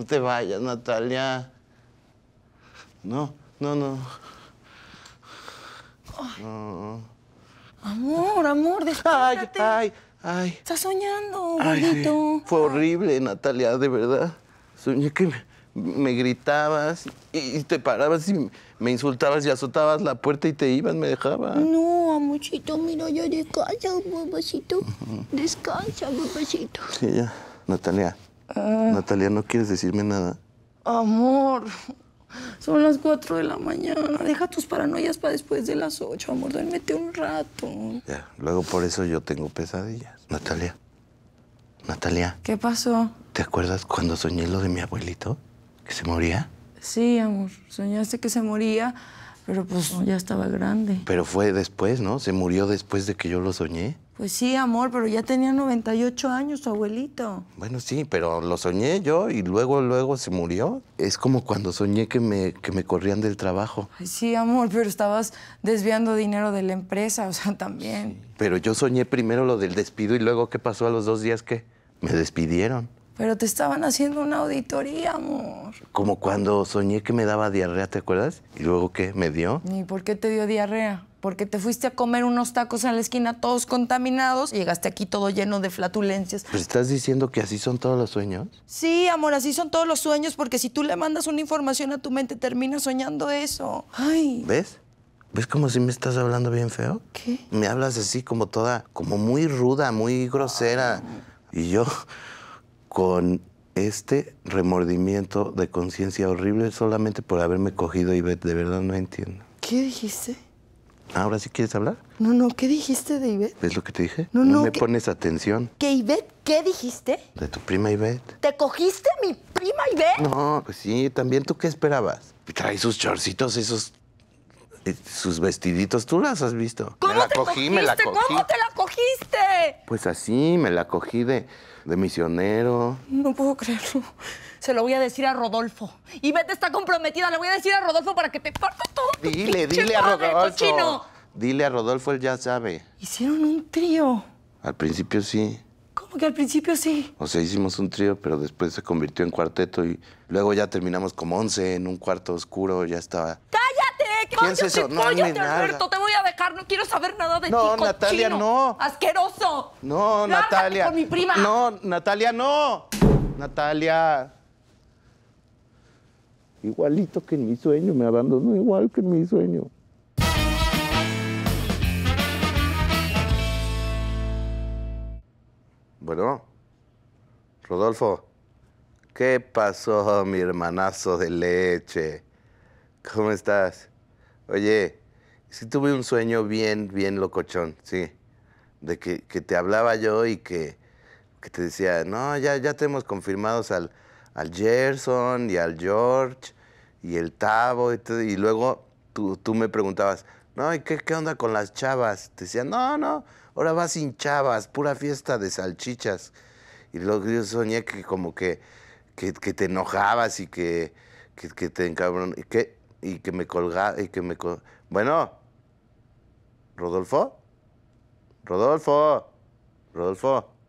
No te vayas, Natalia. No, no, no. No. Amor, amor, despiértate. Ay, ay, ay. Estás soñando, ay, Fue horrible, Natalia, de verdad. Soñé que me, gritabas y, te parabas y me insultabas y azotabas la puerta y te ibas, me dejabas. No, amorcito, mira, ya descansa, papacito. Descansa, papacito. Sí, ya. Natalia, Ah. Natalia, ¿no quieres decirme nada? Amor, son las 4 de la mañana. Deja tus paranoias para después de las 8, amor. Duérmete un rato. Ya, luego por eso yo tengo pesadillas. Natalia, Natalia. ¿Qué pasó? ¿Te acuerdas cuando soñé lo de mi abuelito? ¿Que se moría? Sí, amor. Soñaste que se moría, pero pues ya estaba grande. Pero fue después, ¿no? Se murió después de que yo lo soñé. Pues sí, amor, pero ya tenía 98 años su abuelito. Bueno, sí, pero lo soñé yo y luego, luego se murió. Es como cuando soñé que me, que me corrían del trabajo. sí, amor, pero estabas desviando dinero de la empresa, o sea, también. pero yo soñé primero lo del despido y luego, ¿qué pasó a los dos días que me despidieron? Pero te estaban haciendo una auditoría, amor. Como cuando soñé que me daba diarrea, ¿te acuerdas? ¿Y luego qué? ¿Me dio? ¿Y por qué te dio diarrea? Porque te fuiste a comer unos tacos en la esquina todos contaminados y llegaste aquí todo lleno de flatulencias. ¿Pero estás diciendo que así son todos los sueños? Sí, amor, así son todos los sueños porque si tú le mandas una información a tu mente terminas soñando eso. Ay. ¿Ves? ¿Ves como si me estás hablando bien feo? ¿Qué? Me hablas así como toda, como muy ruda, muy grosera. Y yo con este remordimiento de conciencia horrible solamente por haberme cogido Ivette. De verdad no entiendo. ¿Qué dijiste? ¿Ahora sí quieres hablar? No, no, ¿qué dijiste de Ivette? ¿Ves lo que te dije? No, no. No me pones atención. ¿Qué Ivette qué dijiste? De tu prima Ivette. ¿Te cogiste mi prima Ivette? No, pues sí, también tú qué esperabas. Trae sus chorcitos, esos. Eh, sus vestiditos, tú las has visto. me la cogí, me la cogí. ¿Cómo te la cogiste? Pues así, me la cogí de, de misionero. No puedo creerlo. Se lo voy a decir a Rodolfo. Y Vete está comprometida, le voy a decir a Rodolfo para que te parta todo. Dile, dile a Rodolfo. Dile a Rodolfo, él ya sabe. Hicieron un trío. Al principio sí. ¿Cómo que al principio sí? O sea, hicimos un trío, pero después se convirtió en cuarteto y luego ya terminamos como once en un cuarto oscuro, ya estaba. ¡Cállate, ¿Quién es eso? No, te voy a dejar, no quiero saber nada de no, ti. No, Natalia, no. Asqueroso. No, Natalia. mi prima. No, Natalia, no. Natalia. Igualito que en mi sueño, me abandonó igual que en mi sueño. Bueno, Rodolfo, ¿qué pasó, mi hermanazo de leche? ¿Cómo estás? Oye, sí tuve un sueño bien, bien locochón, sí. De que, te hablaba yo y que, te decía, no, ya, ya tenemos confirmados al, al Gerson y al George y el Tavo. Y, luego tú, me preguntabas, no, ¿y qué, qué onda con las chavas? Te decía, no, no, ahora vas sin chavas, pura fiesta de salchichas. Y luego yo soñé que como que, te enojabas y que, que, te encabron. Que y que me colga y que me bueno Rodolfo Rodolfo Rodolfo